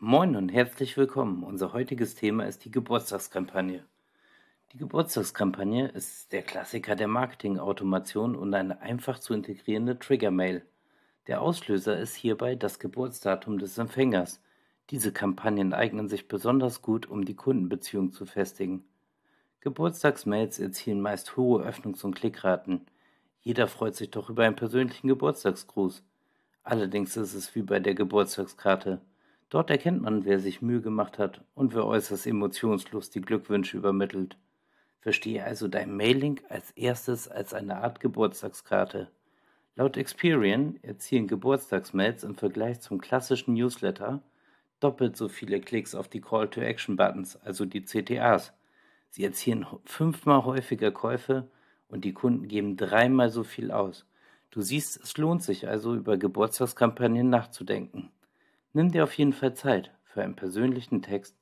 Moin und herzlich willkommen. Unser heutiges Thema ist die Geburtstagskampagne. Die Geburtstagskampagne ist der Klassiker der Marketingautomation und eine einfach zu integrierende Trigger-Mail. Der Auslöser ist hierbei das Geburtsdatum des Empfängers. Diese Kampagnen eignen sich besonders gut, um die Kundenbeziehung zu festigen. Geburtstagsmails erzielen meist hohe Öffnungs- und Klickraten. Jeder freut sich doch über einen persönlichen Geburtstagsgruß. Allerdings ist es wie bei der Geburtstagskarte. Dort erkennt man, wer sich Mühe gemacht hat und wer äußerst emotionslos die Glückwünsche übermittelt verstehe also dein Mailing als erstes als eine Art Geburtstagskarte. Laut Experian erzielen Geburtstagsmails im Vergleich zum klassischen Newsletter doppelt so viele Klicks auf die Call-to-Action-Buttons, also die CTAs. Sie erzielen fünfmal häufiger Käufe und die Kunden geben dreimal so viel aus. Du siehst, es lohnt sich also über Geburtstagskampagnen nachzudenken. Nimm dir auf jeden Fall Zeit für einen persönlichen Text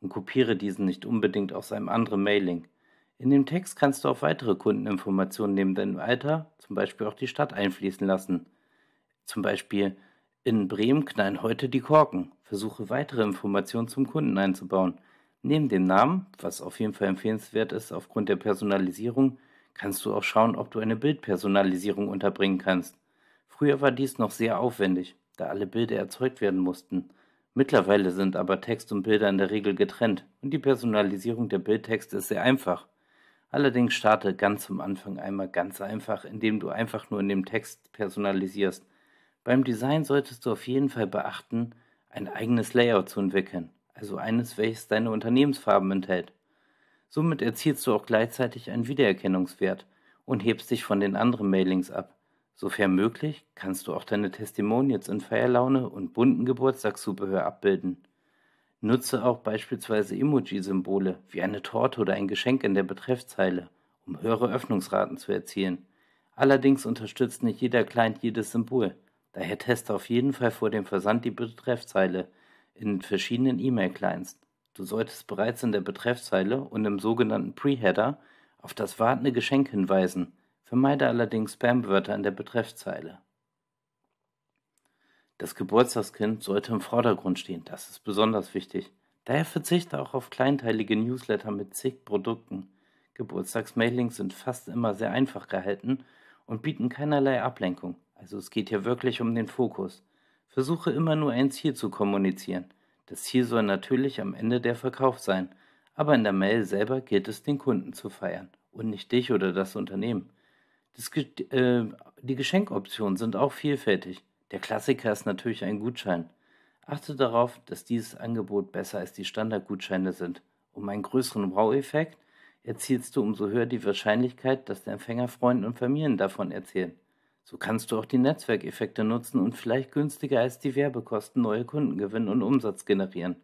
und kopiere diesen nicht unbedingt aus einem anderen Mailing. In dem Text kannst du auch weitere Kundeninformationen neben deinem Alter, zum Beispiel auch die Stadt, einfließen lassen. Zum Beispiel, in Bremen knallen heute die Korken. Versuche weitere Informationen zum Kunden einzubauen. Neben dem Namen, was auf jeden Fall empfehlenswert ist aufgrund der Personalisierung, kannst du auch schauen, ob du eine Bildpersonalisierung unterbringen kannst. Früher war dies noch sehr aufwendig, da alle Bilder erzeugt werden mussten. Mittlerweile sind aber Text und Bilder in der Regel getrennt und die Personalisierung der Bildtexte ist sehr einfach. Allerdings starte ganz am Anfang einmal ganz einfach, indem du einfach nur in dem Text personalisierst. Beim Design solltest du auf jeden Fall beachten, ein eigenes Layout zu entwickeln, also eines, welches deine Unternehmensfarben enthält. Somit erzielst du auch gleichzeitig einen Wiedererkennungswert und hebst dich von den anderen Mailings ab. Sofern möglich, kannst du auch deine Testimonials in Feierlaune und bunten Geburtstagszubehör abbilden. Nutze auch beispielsweise Emoji-Symbole wie eine Torte oder ein Geschenk in der Betreffzeile, um höhere Öffnungsraten zu erzielen. Allerdings unterstützt nicht jeder Client jedes Symbol. Daher teste auf jeden Fall vor dem Versand die Betreffzeile in verschiedenen E-Mail-Clients. Du solltest bereits in der Betreffzeile und im sogenannten Pre-Header auf das wartende Geschenk hinweisen. Vermeide allerdings Spam-Wörter in der Betreffzeile. Das Geburtstagskind sollte im Vordergrund stehen, das ist besonders wichtig. Daher verzichte auch auf kleinteilige Newsletter mit zig Produkten. Geburtstagsmailings sind fast immer sehr einfach gehalten und bieten keinerlei Ablenkung, also es geht hier wirklich um den Fokus. Versuche immer nur ein Ziel zu kommunizieren. Das Ziel soll natürlich am Ende der Verkauf sein, aber in der Mail selber gilt es, den Kunden zu feiern und nicht dich oder das Unternehmen. Das, äh, die Geschenkoptionen sind auch vielfältig. Der Klassiker ist natürlich ein Gutschein. Achte darauf, dass dieses Angebot besser als die Standardgutscheine sind. Um einen größeren Wow-Effekt erzielst du umso höher die Wahrscheinlichkeit, dass der Empfänger Freunden und Familien davon erzählen. So kannst du auch die Netzwerkeffekte nutzen und vielleicht günstiger als die Werbekosten neue Kunden gewinnen und Umsatz generieren.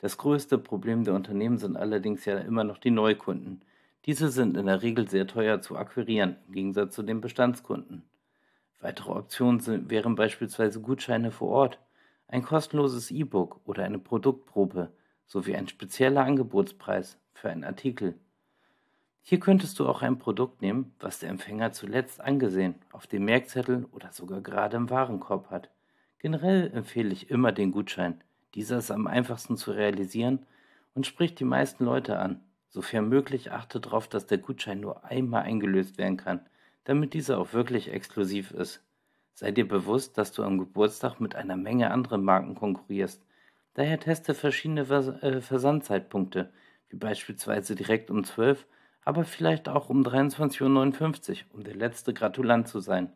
Das größte Problem der Unternehmen sind allerdings ja immer noch die Neukunden. Diese sind in der Regel sehr teuer zu akquirieren, im Gegensatz zu den Bestandskunden. Weitere Optionen sind, wären beispielsweise Gutscheine vor Ort, ein kostenloses E-Book oder eine Produktprobe sowie ein spezieller Angebotspreis für einen Artikel. Hier könntest du auch ein Produkt nehmen, was der Empfänger zuletzt angesehen, auf dem Merkzettel oder sogar gerade im Warenkorb hat. Generell empfehle ich immer den Gutschein. Dieser ist am einfachsten zu realisieren und spricht die meisten Leute an. Sofern möglich, achte darauf, dass der Gutschein nur einmal eingelöst werden kann damit diese auch wirklich exklusiv ist. Sei dir bewusst, dass du am Geburtstag mit einer Menge anderen Marken konkurrierst. Daher teste verschiedene Vers äh, Versandzeitpunkte, wie beispielsweise direkt um 12, aber vielleicht auch um 23.59 Uhr, um der letzte Gratulant zu sein.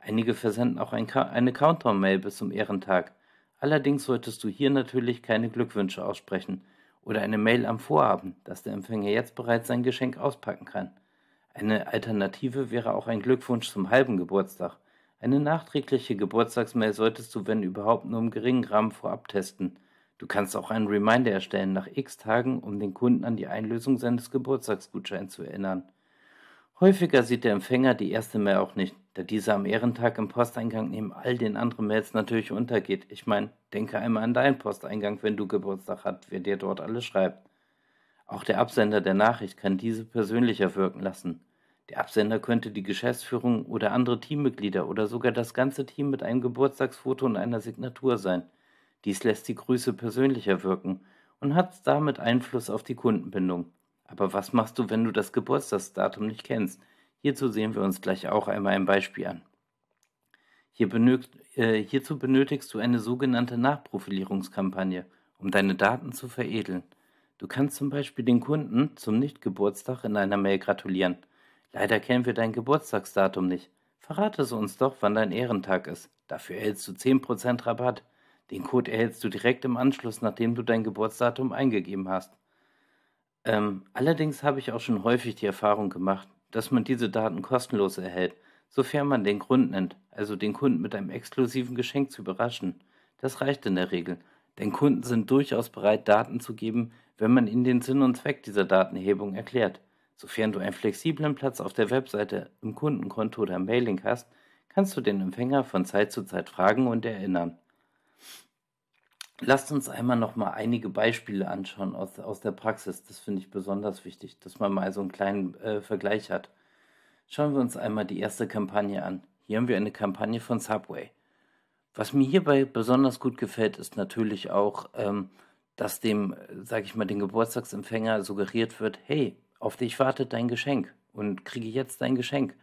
Einige versenden auch ein eine Countdown-Mail bis zum Ehrentag. Allerdings solltest du hier natürlich keine Glückwünsche aussprechen oder eine Mail am Vorabend, dass der Empfänger jetzt bereits sein Geschenk auspacken kann. Eine Alternative wäre auch ein Glückwunsch zum halben Geburtstag. Eine nachträgliche Geburtstagsmail solltest du, wenn überhaupt, nur im geringen Rahmen vorab testen. Du kannst auch einen Reminder erstellen nach x Tagen, um den Kunden an die Einlösung seines Geburtstagsgutscheins zu erinnern. Häufiger sieht der Empfänger die erste Mail auch nicht, da diese am Ehrentag im Posteingang neben all den anderen Mails natürlich untergeht. Ich meine, denke einmal an deinen Posteingang, wenn du Geburtstag hast, wer dir dort alles schreibt. Auch der Absender der Nachricht kann diese persönlicher wirken lassen. Der Absender könnte die Geschäftsführung oder andere Teammitglieder oder sogar das ganze Team mit einem Geburtstagsfoto und einer Signatur sein. Dies lässt die Grüße persönlicher wirken und hat damit Einfluss auf die Kundenbindung. Aber was machst du, wenn du das Geburtstagsdatum nicht kennst? Hierzu sehen wir uns gleich auch einmal ein Beispiel an. Hier benötigt, äh, hierzu benötigst du eine sogenannte Nachprofilierungskampagne, um deine Daten zu veredeln. Du kannst zum Beispiel den Kunden zum Nichtgeburtstag in einer Mail gratulieren. Leider kennen wir dein Geburtstagsdatum nicht. Verrate es uns doch, wann dein Ehrentag ist. Dafür erhältst du 10% Rabatt. Den Code erhältst du direkt im Anschluss, nachdem du dein Geburtsdatum eingegeben hast. Ähm, allerdings habe ich auch schon häufig die Erfahrung gemacht, dass man diese Daten kostenlos erhält, sofern man den Grund nennt, also den Kunden mit einem exklusiven Geschenk zu überraschen. Das reicht in der Regel, denn Kunden sind durchaus bereit, Daten zu geben, wenn man ihnen den Sinn und Zweck dieser Datenhebung erklärt. Sofern du einen flexiblen Platz auf der Webseite, im Kundenkonto oder im Mailing hast, kannst du den Empfänger von Zeit zu Zeit fragen und erinnern. Lasst uns einmal noch mal einige Beispiele anschauen aus, aus der Praxis. Das finde ich besonders wichtig, dass man mal so einen kleinen äh, Vergleich hat. Schauen wir uns einmal die erste Kampagne an. Hier haben wir eine Kampagne von Subway. Was mir hierbei besonders gut gefällt, ist natürlich auch, ähm, dass dem, sage ich mal, den Geburtstagsempfänger suggeriert wird, hey, auf dich wartet dein Geschenk und kriege jetzt dein Geschenk.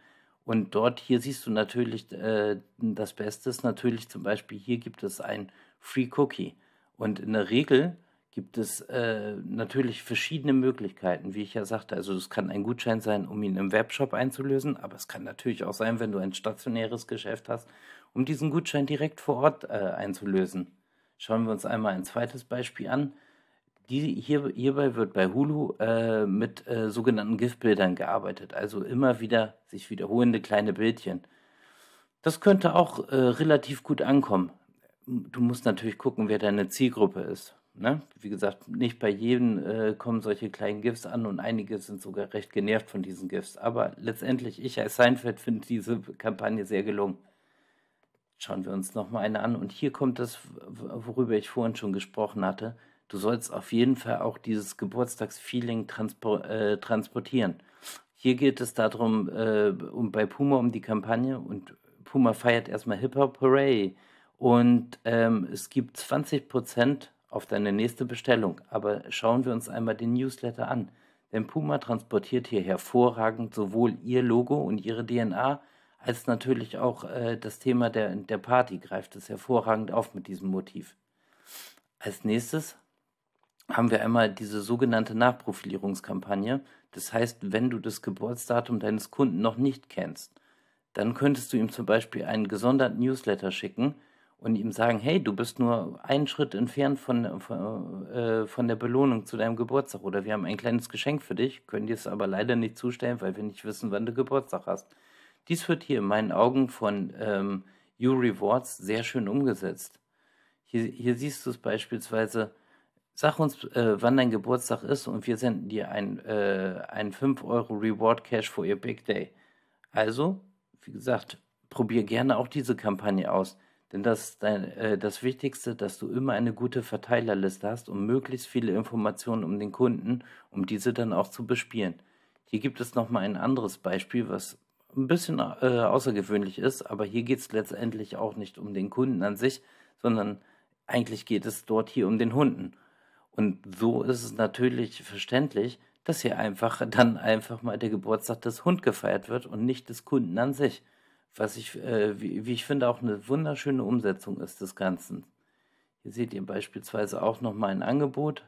Und dort hier siehst du natürlich äh, das Beste natürlich zum Beispiel hier gibt es ein Free Cookie und in der Regel gibt es äh, natürlich verschiedene Möglichkeiten, wie ich ja sagte. Also es kann ein Gutschein sein, um ihn im Webshop einzulösen, aber es kann natürlich auch sein, wenn du ein stationäres Geschäft hast, um diesen Gutschein direkt vor Ort äh, einzulösen. Schauen wir uns einmal ein zweites Beispiel an. Die, hier, hierbei wird bei Hulu äh, mit äh, sogenannten GIF-Bildern gearbeitet, also immer wieder sich wiederholende kleine Bildchen. Das könnte auch äh, relativ gut ankommen. Du musst natürlich gucken, wer deine Zielgruppe ist. Ne? Wie gesagt, nicht bei jedem äh, kommen solche kleinen GIFs an und einige sind sogar recht genervt von diesen GIFs. Aber letztendlich, ich als Seinfeld finde diese Kampagne sehr gelungen. Schauen wir uns nochmal eine an. Und hier kommt das, worüber ich vorhin schon gesprochen hatte du sollst auf jeden Fall auch dieses Geburtstagsfeeling transpo äh, transportieren. Hier geht es darum, äh, um, bei Puma um die Kampagne und Puma feiert erstmal Hip-Hop Hooray. Und ähm, es gibt 20% auf deine nächste Bestellung. Aber schauen wir uns einmal den Newsletter an. Denn Puma transportiert hier hervorragend sowohl ihr Logo und ihre DNA, als natürlich auch äh, das Thema der, der Party greift es hervorragend auf mit diesem Motiv. Als nächstes haben wir einmal diese sogenannte Nachprofilierungskampagne. Das heißt, wenn du das Geburtsdatum deines Kunden noch nicht kennst, dann könntest du ihm zum Beispiel einen gesonderten Newsletter schicken und ihm sagen, hey, du bist nur einen Schritt entfernt von, von, äh, von der Belohnung zu deinem Geburtstag oder wir haben ein kleines Geschenk für dich, können dir es aber leider nicht zustellen, weil wir nicht wissen, wann du Geburtstag hast. Dies wird hier in meinen Augen von ähm, U-Rewards sehr schön umgesetzt. Hier, hier siehst du es beispielsweise, Sag uns, äh, wann dein Geburtstag ist und wir senden dir äh, einen äh, 5-Euro-Reward-Cash für ihr Big Day. Also, wie gesagt, probier gerne auch diese Kampagne aus. Denn das ist dein, äh, das Wichtigste, dass du immer eine gute Verteilerliste hast und möglichst viele Informationen um den Kunden, um diese dann auch zu bespielen. Hier gibt es nochmal ein anderes Beispiel, was ein bisschen äh, außergewöhnlich ist, aber hier geht es letztendlich auch nicht um den Kunden an sich, sondern eigentlich geht es dort hier um den Hunden. Und so ist es natürlich verständlich, dass hier einfach dann einfach mal der Geburtstag des Hund gefeiert wird und nicht des Kunden an sich. Was ich, äh, wie, wie ich finde, auch eine wunderschöne Umsetzung ist des Ganzen. Hier seht ihr beispielsweise auch nochmal ein Angebot.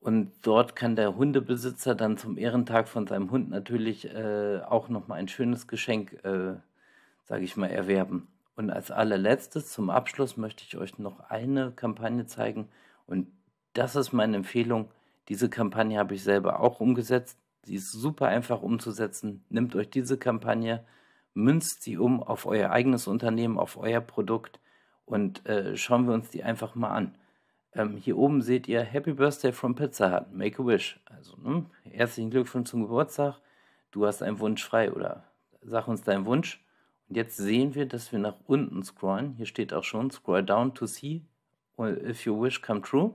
Und dort kann der Hundebesitzer dann zum Ehrentag von seinem Hund natürlich äh, auch nochmal ein schönes Geschenk, äh, sage ich mal, erwerben. Und als allerletztes, zum Abschluss, möchte ich euch noch eine Kampagne zeigen, und das ist meine Empfehlung. Diese Kampagne habe ich selber auch umgesetzt. Sie ist super einfach umzusetzen. Nehmt euch diese Kampagne, münzt sie um auf euer eigenes Unternehmen, auf euer Produkt und äh, schauen wir uns die einfach mal an. Ähm, hier oben seht ihr Happy Birthday from Pizza Hut, Make a Wish. Also ne? herzlichen Glückwunsch zum Geburtstag. Du hast einen Wunsch frei oder sag uns deinen Wunsch. Und jetzt sehen wir, dass wir nach unten scrollen. Hier steht auch schon Scroll down to see If Your Wish Come True.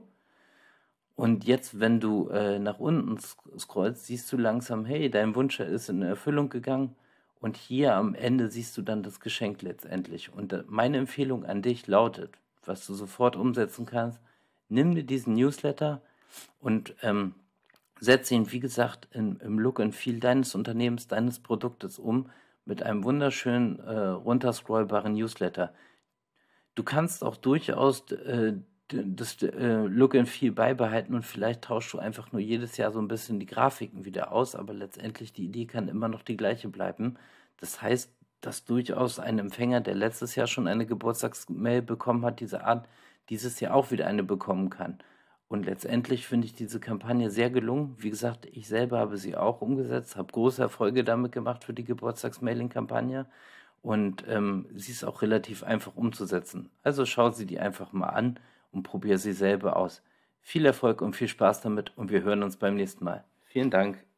Und jetzt, wenn du äh, nach unten scrollst, siehst du langsam, hey, dein Wunsch ist in Erfüllung gegangen. Und hier am Ende siehst du dann das Geschenk letztendlich. Und äh, meine Empfehlung an dich lautet, was du sofort umsetzen kannst, nimm dir diesen Newsletter und ähm, setze ihn, wie gesagt, in, im Look and Feel deines Unternehmens, deines Produktes um mit einem wunderschönen äh, runterscrollbaren Newsletter du kannst auch durchaus äh, das äh, Look and Feel beibehalten und vielleicht tauschst du einfach nur jedes Jahr so ein bisschen die Grafiken wieder aus, aber letztendlich die Idee kann immer noch die gleiche bleiben. Das heißt, dass durchaus ein Empfänger, der letztes Jahr schon eine Geburtstagsmail bekommen hat, diese Art, dieses Jahr auch wieder eine bekommen kann. Und letztendlich finde ich diese Kampagne sehr gelungen. Wie gesagt, ich selber habe sie auch umgesetzt, habe große Erfolge damit gemacht für die Geburtstagsmailing-Kampagne und ähm, sie ist auch relativ einfach umzusetzen. Also schau sie dir einfach mal an und probier sie selber aus. Viel Erfolg und viel Spaß damit und wir hören uns beim nächsten Mal. Vielen Dank.